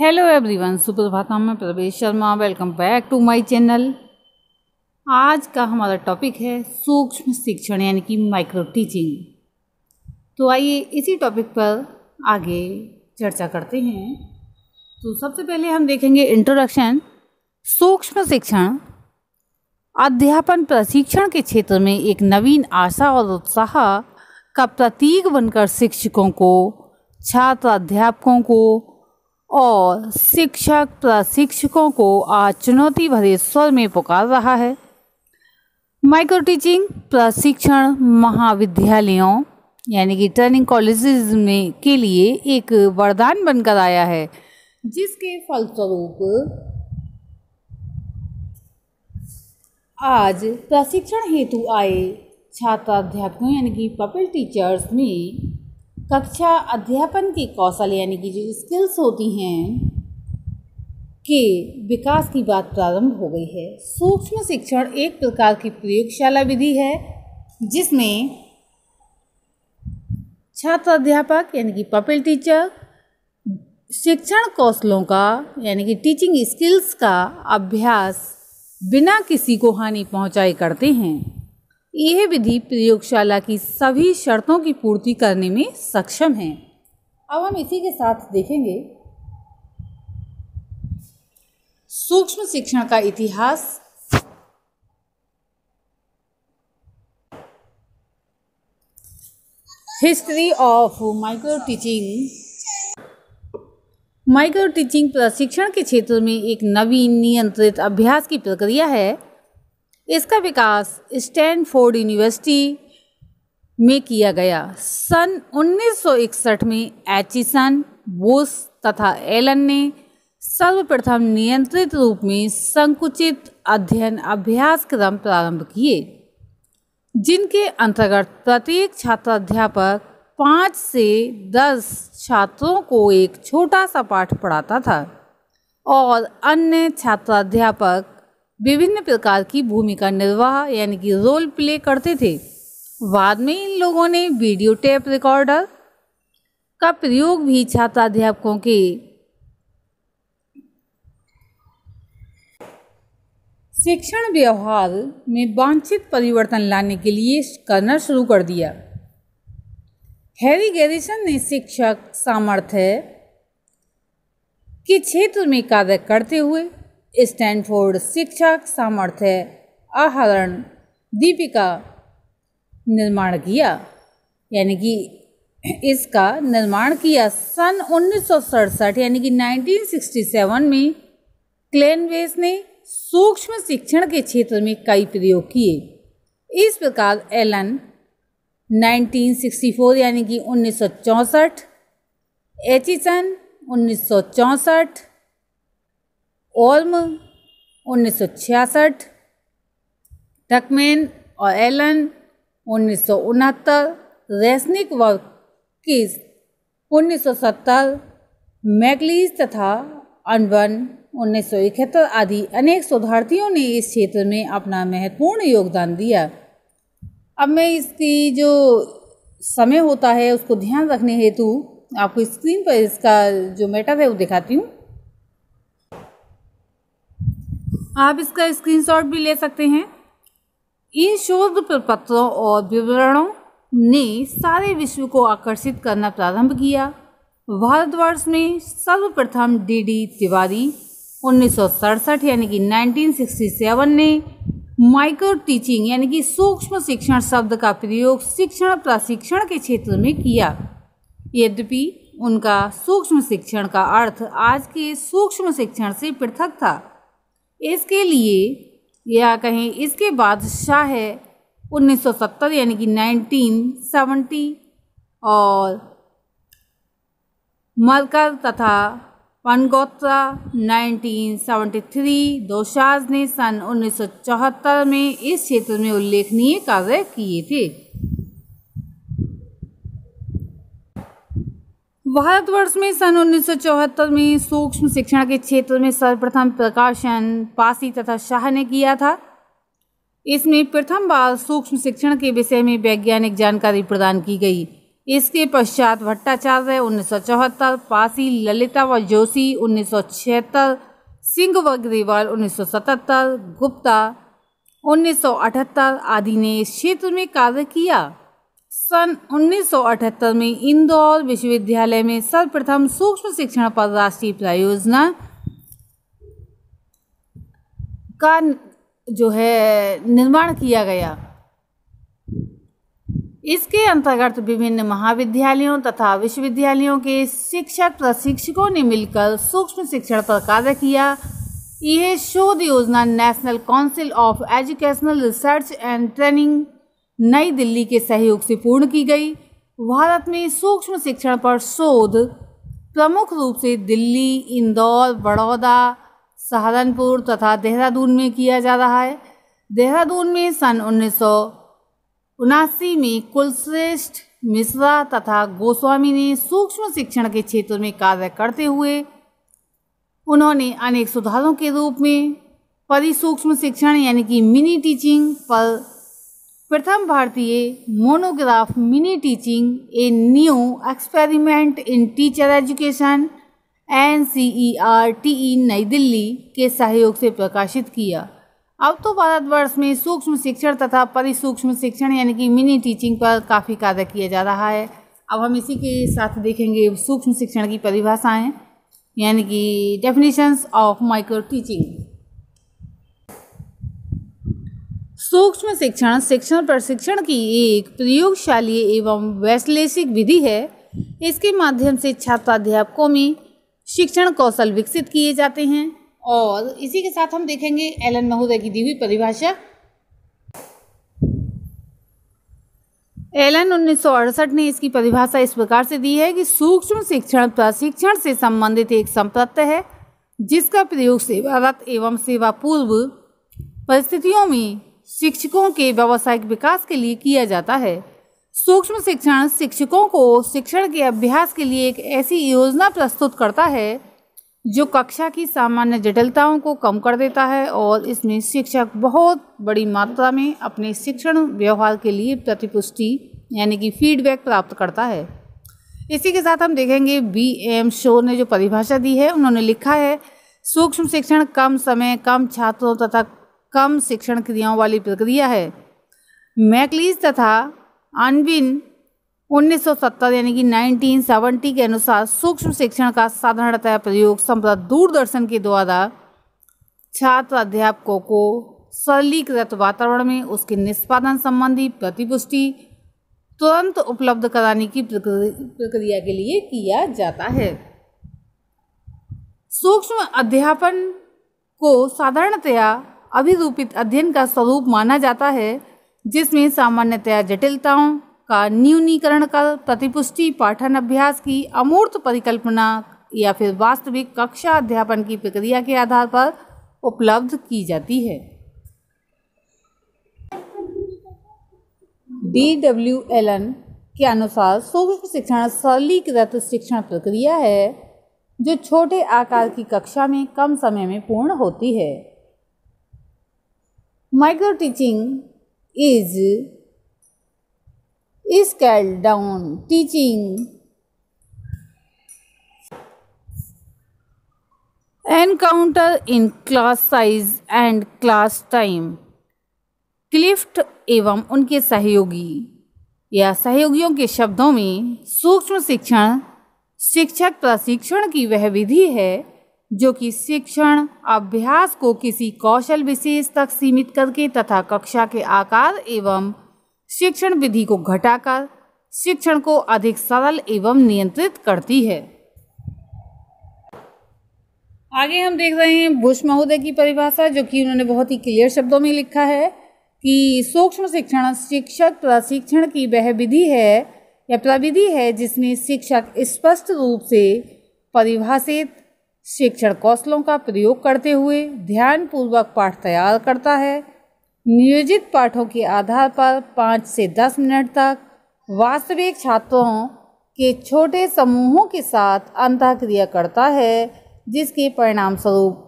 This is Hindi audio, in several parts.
हेलो एवरीवन सुप्रभात मैं Pravesh Sharma welcome back to my channel आज का हमारा टॉपिक है सूक्ष्म शिक्षण यानी कि माइक्रो टीचिंग तो आइए इसी टॉपिक पर आगे चर्चा करते हैं तो सबसे पहले हम देखेंगे इंट्रोडक्शन सूक्ष्म शिक्षण अध्यापन प्रशिक्षण के क्षेत्र में एक नवीन आशा और उत्साह का प्रतीक बनकर शिक्षकों को छात्र अध्यापकों को और शिक्षक प्रशिक्षकों को आज चुनौती भरे स्वर में पुकार रहा है माइक्रो टीचिंग प्रशिक्षण महाविद्यालयों यानी कि ट्रेनिंग कॉलेज में के लिए एक वरदान बनकर आया है जिसके फलस्वरूप आज प्रशिक्षण हेतु आए छात्राध्यापकों यानी कि पपल टीचर्स में कक्षा अध्यापन के कौशल यानी कि जो स्किल्स होती हैं के विकास की बात प्रारंभ हो गई है सूक्ष्म शिक्षण एक प्रकार की प्रयोगशाला विधि है जिसमें छात्र अध्यापक यानी कि पपिल टीचर शिक्षण कौशलों का यानी कि टीचिंग स्किल्स का अभ्यास बिना किसी को हानि पहुंचाए करते हैं यह विधि प्रयोगशाला की सभी शर्तों की पूर्ति करने में सक्षम है अब हम इसी के साथ देखेंगे सूक्ष्म शिक्षण का इतिहास history of micro teaching micro teaching प्रशिक्षण के क्षेत्र में एक नवीन नियंत्रित अभ्यास की प्रक्रिया है इसका विकास स्टैनफोर्ड यूनिवर्सिटी में किया गया सन 1961 में एचिसन बोस तथा एलन ने सर्वप्रथम नियंत्रित रूप में संकुचित अध्ययन अभ्यास क्रम प्रारंभ किए जिनके अंतर्गत प्रत्येक छात्राध्यापक पाँच से दस छात्रों को एक छोटा सा पाठ पढ़ाता था और अन्य छात्राध्यापक विभिन्न प्रकार की भूमिका निर्वाह यानी कि रोल प्ले करते थे बाद में इन लोगों ने वीडियो टेप रिकॉर्डर का प्रयोग भी छात्राध्यापकों के शिक्षण व्यवहार में वांछित परिवर्तन लाने के लिए करना शुरू कर दिया हैरी गैरिसन ने शिक्षक सामर्थ्य के क्षेत्र में कार्य करते हुए स्टैनफोर्ड शिक्षक सामर्थ्य आहरण दीपिका निर्माण किया यानी कि इसका निर्माण किया सन उन्नीस यानी कि 1967 में क्लेनवेस ने सूक्ष्म शिक्षण के क्षेत्र में कई प्रयोग किए इस प्रकार एलन 1964 यानी कि उन्नीस सौ चौंसठ एचिसन उन्नीस सौ चौंसठ ओल्म उन्नीस टकमेन और एलन उन्नीस सौ रेसनिक वर्किस उन्नीस सौ सत्तर मैगलीज तथा अनबन उन्नीस आदि अनेक शोधार्थियों ने इस क्षेत्र में अपना महत्वपूर्ण योगदान दिया अब मैं इसकी जो समय होता है उसको ध्यान रखने हेतु आपको स्क्रीन पर इसका जो मैटर है वो दिखाती हूँ आप इसका स्क्रीनशॉट भी ले सकते हैं इन शोध पत्रों और विवरणों ने सारे विश्व को आकर्षित करना प्रारंभ किया भारतवर्ष में सर्वप्रथम डी डी तिवारी उन्नीस यानी कि 1967 ने माइक्रो टीचिंग यानी कि सूक्ष्म शिक्षण शब्द का प्रयोग शिक्षण प्रशिक्षण के क्षेत्र में किया यद्यपि उनका सूक्ष्म शिक्षण का अर्थ आज के सूक्ष्म शिक्षण से पृथक था इसके लिए या कहें इसके बादशाह है 1970 यानी कि 1970 और मलकर तथा पनगोत्रा 1973 दोशाज ने सन 1974 में इस क्षेत्र में उल्लेखनीय कार्य किए थे भारतवर्ष में सन उन्नीस में सूक्ष्म शिक्षण के क्षेत्र में सर्वप्रथम प्रकाशन पासी तथा शाह ने किया था इसमें प्रथम बार सूक्ष्म शिक्षण के विषय में वैज्ञानिक जानकारी प्रदान की गई इसके पश्चात भट्टाचार्य उन्नीस पासी ललिता व जोशी उन्नीस सिंह व ग्रेवाल उन्नीस गुप्ता 1978 आदि ने इस क्षेत्र में कार्य किया सन 1978 में इंदौर विश्वविद्यालय में सर्वप्रथम सूक्ष्म शिक्षण पर राष्ट्रीय परियोजना का जो है निर्माण किया गया इसके अंतर्गत विभिन्न महाविद्यालयों तथा विश्वविद्यालयों के शिक्षक प्रशिक्षकों ने मिलकर सूक्ष्म शिक्षण पर कार्य किया यह शोध योजना National Council of Educational Research and Training New Delhi के सहयोग से पूर्ण की गई भारत में सूक्ष्म शिक्षण पर शोध प्रमुख रूप से दिल्ली इंदौर बड़ौदा सहारनपुर तथा देहरादून में किया जा रहा है देहरादून में सन उन्नीस उनासी में कुलश्रेष्ठ मिश्रा तथा गोस्वामी ने सूक्ष्म शिक्षण के क्षेत्र में कार्य करते हुए उन्होंने अनेक सुधारों के रूप में परिसूक्ष्म शिक्षण यानी कि मिनी टीचिंग पर प्रथम भारतीय monograph mini teaching a new experiment in teacher education N C E R T E New Delhi के सहयोग से प्रकाशित किया अब तो भारतवर्ष में सूक्ष्म शिक्षण तथा परिसूक्ष्म शिक्षण यानी कि मिनी टीचिंग पर काफ़ी कार्य किया जा रहा है अब हम इसी के साथ देखेंगे सूक्ष्म शिक्षण की परिभाषाएं यानी कि डेफिनेशंस ऑफ माइक्रो टीचिंग सूक्ष्म शिक्षण शिक्षण प्रशिक्षण की एक प्रयोगशाली एवं वैश्लेषिक विधि है इसके माध्यम से छात्राध्यापकों में शिक्षण कौशल विकसित किए जाते हैं और इसी के साथ हम देखेंगे एलन महोदय की दी हुई परिभाषा एलन उन्नीस ने इसकी परिभाषा इस प्रकार से दी है कि सूक्ष्म शिक्षण प्रशिक्षण से संबंधित एक संप्रत्य है जिसका प्रयोग सेवारत एवं सेवा पूर्व परिस्थितियों में शिक्षकों के व्यावसायिक विकास के लिए किया जाता है सूक्ष्म शिक्षण शिक्षकों को शिक्षण के अभ्यास के लिए एक ऐसी योजना प्रस्तुत करता है जो कक्षा की सामान्य जटिलताओं को कम कर देता है और इसमें शिक्षक बहुत बड़ी मात्रा में अपने शिक्षण व्यवहार के लिए प्रतिपुष्टि यानी कि फीडबैक प्राप्त करता है इसी के साथ हम देखेंगे बी एम शो ने जो परिभाषा दी है उन्होंने लिखा है सूक्ष्म शिक्षण कम समय कम छात्रों तथा कम शिक्षण क्रियाओं वाली प्रक्रिया है मैकलीज तथा अनविन 1970 यानी कि 1970 के अनुसार सूक्ष्म शिक्षण का साधारणतः प्रयोग संप्रद दूरदर्शन के द्वारा छात्र अध्यापकों को सरलीकृत वातावरण में उसके निष्पादन संबंधी प्रतिपुष्टि तुरंत उपलब्ध कराने की प्रक्रिया के लिए किया जाता है सूक्ष्म अध्यापन को साधारणतया अभिरूपित अध्ययन का स्वरूप माना जाता है जिसमें सामान्यतया जटिलताओं का न्यूनीकरण का प्रतिपुष्टि पाठन अभ्यास की अमूर्त परिकल्पना या फिर वास्तविक कक्षा अध्यापन की प्रक्रिया के आधार पर उपलब्ध की जाती है डी डब्ल्यू एल एन के अनुसार सूक्ष्म शिक्षण सरलीकृत शिक्षण प्रक्रिया है जो छोटे आकार की कक्षा में कम समय में पूर्ण होती है micro teaching is scale down teaching encounter in class size and class time Clift एवं उनके सहयोगी या सहयोगियों के शब्दों में सूक्ष्म शिक्षण शिक्षक प्रशिक्षण की वह विधि है जो कि शिक्षण अभ्यास को किसी कौशल विशेष तक सीमित करके तथा कक्षा के आकार एवं शिक्षण विधि को घटाकर शिक्षण को अधिक सरल एवं नियंत्रित करती है आगे हम देख रहे हैं बुश महोदय की परिभाषा जो कि उन्होंने बहुत ही क्लियर शब्दों में लिखा है कि सूक्ष्म शिक्षण शिक्षक प्रशिक्षण की वह विधि है या प्रविधि है जिसमें शिक्षक स्पष्ट रूप से परिभाषित शिक्षण कौशलों का प्रयोग करते हुए ध्यानपूर्वक पाठ तैयार करता है नियोजित पाठों के आधार पर पाँच से दस मिनट तक वास्तविक छात्रों के छोटे समूहों के साथ अंतःक्रिया करता है जिसके परिणाम स्वरूप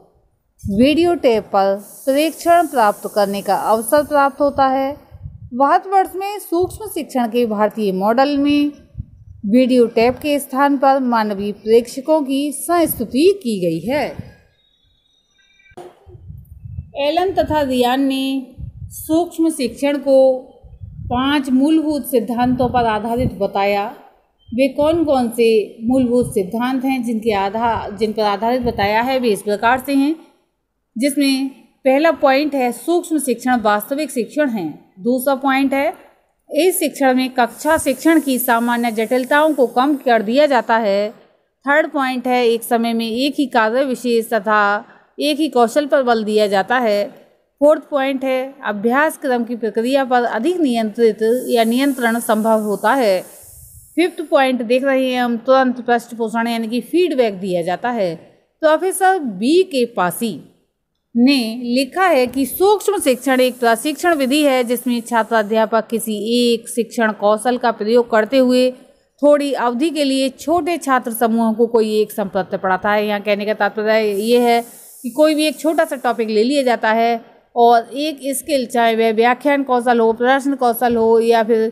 वीडियो टेप पर प्रेक्षण प्राप्त करने का अवसर प्राप्त होता है भारतवर्ष में सूक्ष्म शिक्षण के भारतीय मॉडल में वीडियो टैप के स्थान पर मानवीय प्रेक्षकों की संस्तुति की गई है एलन तथा रियान ने सूक्ष्म शिक्षण को पांच मूलभूत सिद्धांतों पर आधारित बताया वे कौन कौन से मूलभूत सिद्धांत हैं जिनके आधार जिन पर आधारित बताया है वे इस प्रकार से हैं जिसमें पहला पॉइंट है सूक्ष्म शिक्षण वास्तविक शिक्षण है दूसरा पॉइंट है इस शिक्षण में कक्षा शिक्षण की सामान्य जटिलताओं को कम कर दिया जाता है थर्ड पॉइंट है एक समय में एक ही कार्य विशेष तथा एक ही कौशल पर बल दिया जाता है फोर्थ पॉइंट है अभ्यास क्रम की प्रक्रिया पर अधिक नियंत्रित या नियंत्रण संभव होता है फिफ्थ पॉइंट देख रहे हैं हम तुरंत पृष्ठ पोषण यानी कि फीडबैक दिया जाता है प्रोफेसर तो बी के पासी ने लिखा है कि सूक्ष्म शिक्षण एक प्रशिक्षण विधि है जिसमें छात्राध्यापक किसी एक शिक्षण कौशल का प्रयोग करते हुए थोड़ी अवधि के लिए छोटे छात्र समूहों को कोई एक संपत्ति पढ़ाता है यहाँ कहने का तात्पर्य ये है कि कोई भी एक छोटा सा टॉपिक ले लिया जाता है और एक स्किल चाहे वह व्याख्यान कौशल हो प्रदर्शन कौशल हो या फिर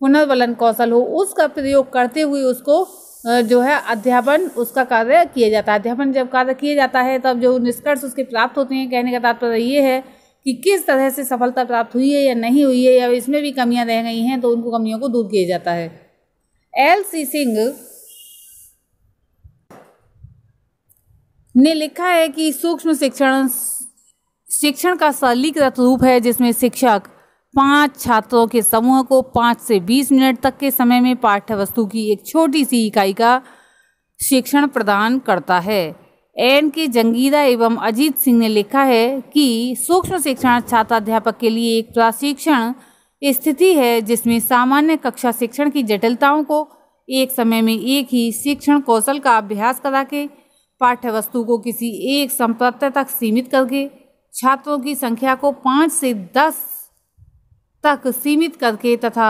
पुनर्वलन कौशल हो उसका प्रयोग करते हुए उसको जो है अध्यापन उसका कार्य किया जाता है अध्यापन जब कार्य किया जाता है तब जो निष्कर्ष उसके प्राप्त होते हैं कहने का तात्पर्य ये है कि किस तरह से सफलता प्राप्त हुई है या नहीं हुई है या इसमें भी कमियां रह गई हैं तो उनको कमियों को दूर किया जाता है एल सी सिंह ने लिखा है कि सूक्ष्म शिक्षण शिक्षण का सरलीकृत रूप है जिसमें शिक्षक पाँच छात्रों के समूह को पाँच से बीस मिनट तक के समय में पाठ्य वस्तु की एक छोटी सी इकाई का शिक्षण प्रदान करता है एन के जंगीरा एवं अजीत सिंह ने लिखा है कि सूक्ष्म शिक्षण छात्राध्यापक के लिए एक प्रशिक्षण स्थिति है जिसमें सामान्य कक्षा शिक्षण की जटिलताओं को एक समय में एक ही शिक्षण कौशल का अभ्यास करा के पाठ्य वस्तु को किसी एक संप्रत्य तक सीमित करके छात्रों की संख्या को पाँच से दस तक सीमित करके तथा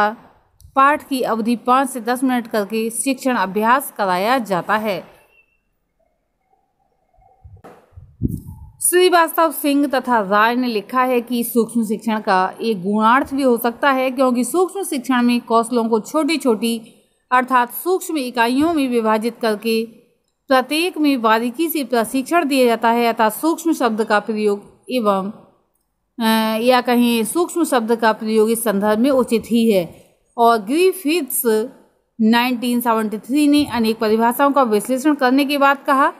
पाठ की अवधि पाँच से दस मिनट करके शिक्षण अभ्यास कराया जाता है श्रीवास्तव सिंह तथा राय ने लिखा है कि सूक्ष्म शिक्षण का एक गुणार्थ भी हो सकता है क्योंकि सूक्ष्म शिक्षण में कौशलों को छोटी छोटी अर्थात सूक्ष्म इकाइयों में विभाजित करके प्रत्येक में बारीकी से प्रशिक्षण दिया जाता है अर्थात सूक्ष्म शब्द का प्रयोग एवं या कहीं सूक्ष्म शब्द का प्रयोग इस संदर्भ में उचित ही है और ग्रीफिथ्स 1973 ने अनेक परिभाषाओं का विश्लेषण करने के बाद कहा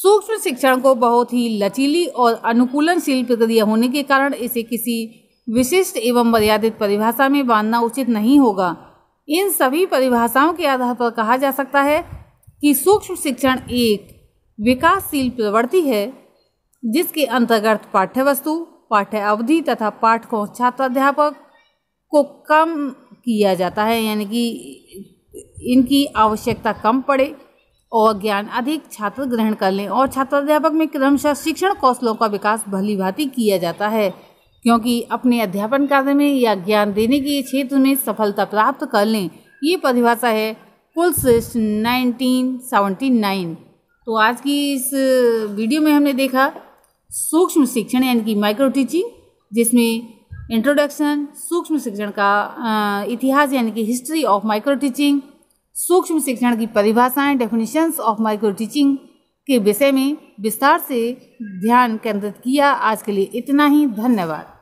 सूक्ष्म शिक्षण को बहुत ही लचीली और अनुकूलनशील प्रक्रिया होने के कारण इसे किसी विशिष्ट एवं मर्यादित परिभाषा में बांधना उचित नहीं होगा इन सभी परिभाषाओं के आधार पर कहा जा सकता है कि सूक्ष्म शिक्षण एक विकासशील प्रवृत्ति है जिसके अंतर्गत पाठ्य वस्तु पाठ्य अवधि तथा पाठकों छात्राध्यापक को कम किया जाता है यानी कि इनकी आवश्यकता कम पड़े और ज्ञान अधिक छात्र ग्रहण कर लें और छात्राध्यापक में क्रमशः शिक्षण कौशलों का विकास भली भांति किया जाता है क्योंकि अपने अध्यापन कार्य में या ज्ञान देने के क्षेत्र में सफलता प्राप्त कर लें ये परिभाषा है कुल नाइनटीन सेवेंटी नाइन तो आज की इस वीडियो में हमने देखा सूक्ष्म शिक्षण यानी कि माइक्रो टीचिंग जिसमें इंट्रोडक्शन सूक्ष्म शिक्षण का इतिहास यानी कि हिस्ट्री ऑफ माइक्रो टीचिंग सूक्ष्म शिक्षण की परिभाषाएं डेफिनेशंस ऑफ माइक्रो टीचिंग के विषय में विस्तार से ध्यान केंद्रित किया आज के लिए इतना ही धन्यवाद